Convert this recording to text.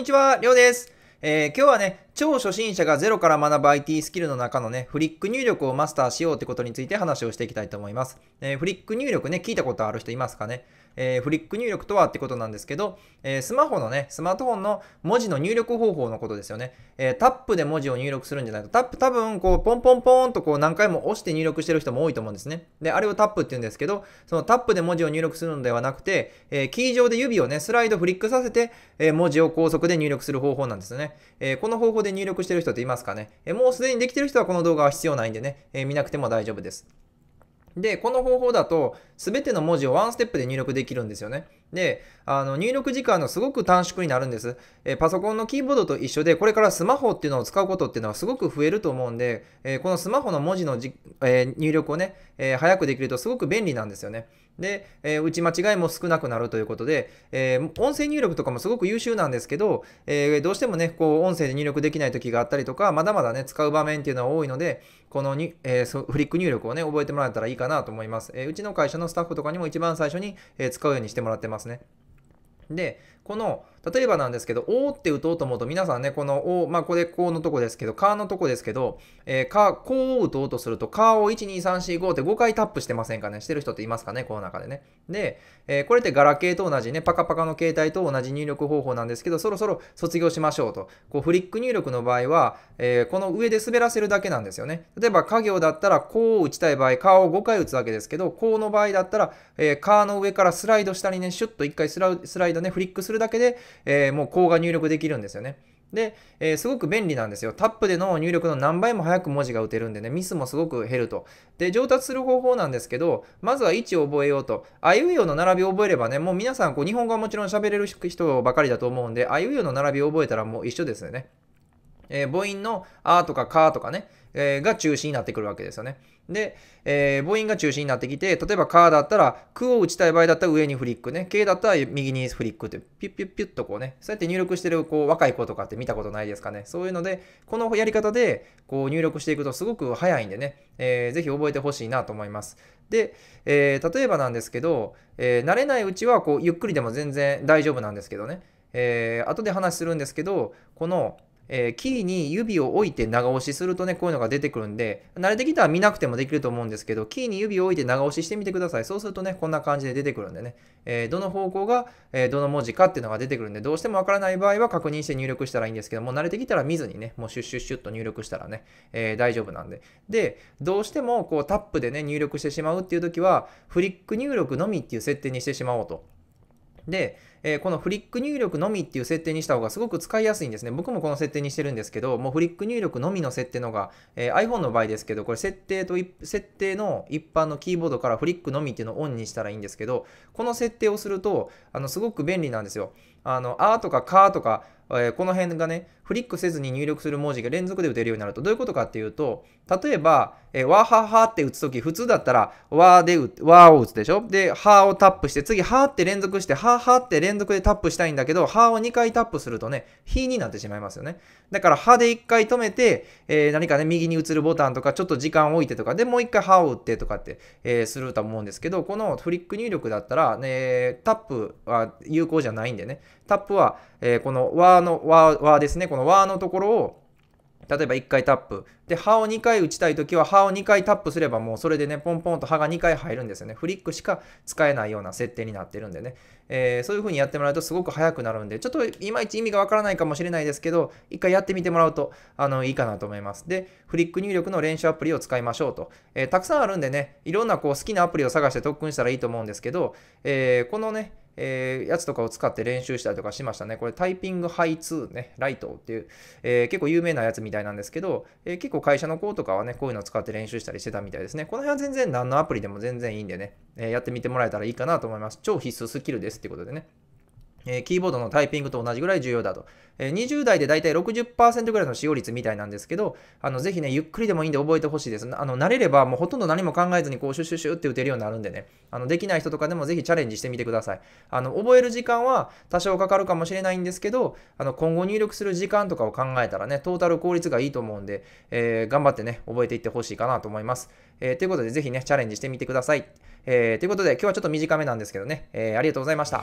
こんにちは、りょうです。えー、今日はね、超初心者がゼロから学ぶ IT スキルの中のね、フリック入力をマスターしようってことについて話をしていきたいと思います。えー、フリック入力ね、聞いたことある人いますかね、えー、フリック入力とはってことなんですけど、えー、スマホのね、スマートフォンの文字の入力方法のことですよね。えタップで文字を入力するんじゃないと、タップ多分こう、ポンポンポンとこう何回も押して入力してる人も多いと思うんですね。で、あれをタップって言うんですけど、そのタップで文字を入力するのではなくて、えキー上で指をね、スライドフリックさせて、え文字を高速で入力する方法なんですよね。えこの方法でで入力してる人っていますかね。えもうすでにできてる人はこの動画は必要ないんでね、え見なくても大丈夫です。で、この方法だと、すべての文字をワンステップで入力できるんですよね。で、あの入力時間のすごく短縮になるんです。えパソコンのキーボードと一緒で、これからスマホっていうのを使うことっていうのはすごく増えると思うんで、えこのスマホの文字のじ、えー、入力をね、えー、早くできるとすごく便利なんですよね。で、えー、打ち間違いも少なくなるということで、えー、音声入力とかもすごく優秀なんですけど、えー、どうしてもね、こう、音声で入力できない時があったりとか、まだまだね、使う場面っていうのは多いので、このに、えフリック入力をね、覚えてもらえたらいいかなと思います。えうちの会社のスタッフとかにも一番最初に、え使うようにしてもらってますね。で、この、例えばなんですけど、おーって打とうと思うと、皆さんね、このお、まあ、これ、こうのとこですけど、かのとこですけど、えー、か、こうを打とうとすると、かを1、2、3、4、5って5回タップしてませんかねしてる人っていますかねこの中でね。で、えー、これってガラケーと同じね、パカパカの携帯と同じ入力方法なんですけど、そろそろ卒業しましょうと。こう、フリック入力の場合は、えー、この上で滑らせるだけなんですよね。例えば、家業だったら、こうを打ちたい場合、かを5回打つわけですけど、こうの場合だったら、えー、かの上からスライド下にね、シュッと1回スライドね、フリックするだけで、えー、もう項が入力できるんですよね。で、えー、すごく便利なんですよ。タップでの入力の何倍も早く文字が打てるんでね、ミスもすごく減ると。で、上達する方法なんですけど、まずは位置を覚えようと。あいうえおの並びを覚えればね、もう皆さんこう日本語はもちろん喋れる人ばかりだと思うんで、あいうえおの並びを覚えたらもう一緒ですよね。えー、母音のあとかかとかね、えー、が中心になってくるわけですよね。で、えー、母音が中心になってきて、例えばかだったら、くを打ちたい場合だったら上にフリックね、けだったら右にフリックって、ピュッピュッピュッとこうね、そうやって入力してるこう若い子とかって見たことないですかね。そういうので、このやり方でこう入力していくとすごく早いんでね、えー、ぜひ覚えてほしいなと思います。で、えー、例えばなんですけど、えー、慣れないうちはこうゆっくりでも全然大丈夫なんですけどね、えー、後で話するんですけど、この、えー、キーに指を置いて長押しするとね、こういうのが出てくるんで、慣れてきたら見なくてもできると思うんですけど、キーに指を置いて長押ししてみてください。そうするとね、こんな感じで出てくるんでね、えー、どの方向が、えどの文字かっていうのが出てくるんで、どうしてもわからない場合は確認して入力したらいいんですけども、慣れてきたら見ずにね、もうシュッシュッシュッと入力したらね、え大丈夫なんで。で、どうしてもこうタップでね、入力してしまうっていう時は、フリック入力のみっていう設定にしてしまおうと。で、えー、このフリック入力のみっていう設定にした方がすごく使いやすいんですね。僕もこの設定にしてるんですけど、もうフリック入力のみの設定のが、えー、iPhone の場合ですけど、これ設定と、設定の一般のキーボードからフリックのみっていうのをオンにしたらいいんですけど、この設定をすると、あの、すごく便利なんですよ。あの、あとかかとか、えー、この辺がね、クリックせずに入力する文字が連続で打てるようになると、どういうことかっていうと、例えば、えー、わははって打つとき、普通だったら、わーで打わーを打つでしょで、はーをタップして、次、はーって連続して、はーはーって連続でタップしたいんだけど、はーを2回タップするとね、ひになってしまいますよね。だから、はで1回止めて、えー、何かね、右に移るボタンとか、ちょっと時間を置いてとか、で、もう1回はーを打ってとかって、えー、すると思うんですけど、このフリック入力だったら、ね、タップは有効じゃないんでね、タップは、えこのわーの、わー、わーですね、このの和のところを、例えば1回タップ。で、歯を2回打ちたいときは、歯を2回タップすればもうそれでね、ポンポンと歯が2回入るんですよね。フリックしか使えないような設定になってるんでね。えー、そういう風にやってもらうとすごく速くなるんで、ちょっといまいち意味がわからないかもしれないですけど、一回やってみてもらうと、あの、いいかなと思います。で、フリック入力の練習アプリを使いましょうと。えー、たくさんあるんでね、いろんなこう好きなアプリを探して特訓したらいいと思うんですけど、えー、このね、えー、やつとかを使って練習したりとかしましたね。これタイピングハイ2ね、ライトっていう、えー、結構有名なやつみたいなんですけど、えー、結構会社の子とかはね、こういうのを使って練習したりしてたみたいですね。この辺は全然何のアプリでも全然いいんでね、えやってみてもらえたらいいかなと思います。超必須スキルですってことでね。えキーボードのタイピングと同じぐらい重要だと。え20代でだいたい60%ぐらいの使用率みたいなんですけど、あの、ぜひね、ゆっくりでもいいんで覚えてほしいです。あの、慣れればもうほとんど何も考えずにこう、シュシュシュって打てるようになるんでね、あの、できない人とかでもぜひチャレンジしてみてください。あの、覚える時間は多少かかるかもしれないんですけど、あの、今後入力する時間とかを考えたらね、トータル効率がいいと思うんで、えー、頑張ってね、覚えていってほしいかなと思います。えー、ということで、ぜひね、チャレンジしてみてください。えー、ということで、今日はちょっと短めなんですけどね、えありがとうございました。